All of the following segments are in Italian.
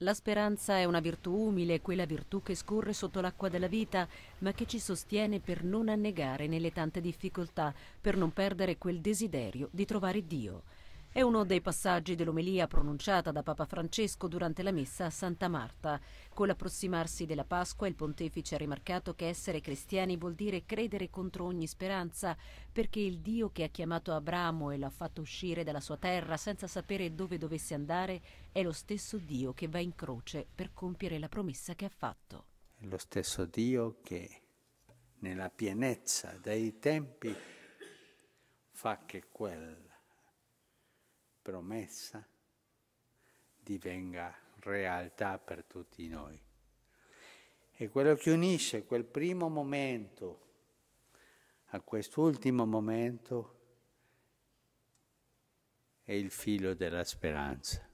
La speranza è una virtù umile, quella virtù che scorre sotto l'acqua della vita, ma che ci sostiene per non annegare nelle tante difficoltà, per non perdere quel desiderio di trovare Dio. È uno dei passaggi dell'omelia pronunciata da Papa Francesco durante la messa a Santa Marta. Con l'approssimarsi della Pasqua il pontefice ha rimarcato che essere cristiani vuol dire credere contro ogni speranza, perché il Dio che ha chiamato Abramo e l'ha fatto uscire dalla sua terra senza sapere dove dovesse andare è lo stesso Dio che va in croce per compiere la promessa che ha fatto. È lo stesso Dio che nella pienezza dei tempi fa che quella promessa divenga realtà per tutti noi. E quello che unisce quel primo momento a quest'ultimo momento è il filo della speranza.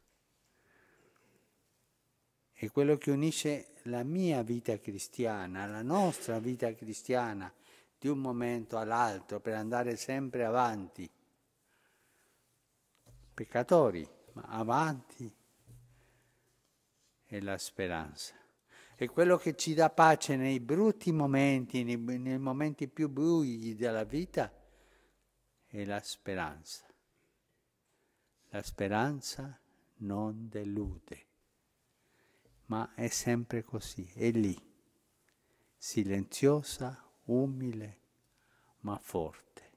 E quello che unisce la mia vita cristiana, la nostra vita cristiana, di un momento all'altro per andare sempre avanti peccatori, ma avanti è la speranza. È quello che ci dà pace nei brutti momenti, nei, nei momenti più bui della vita, è la speranza. La speranza non delude, ma è sempre così, è lì, silenziosa, umile, ma forte.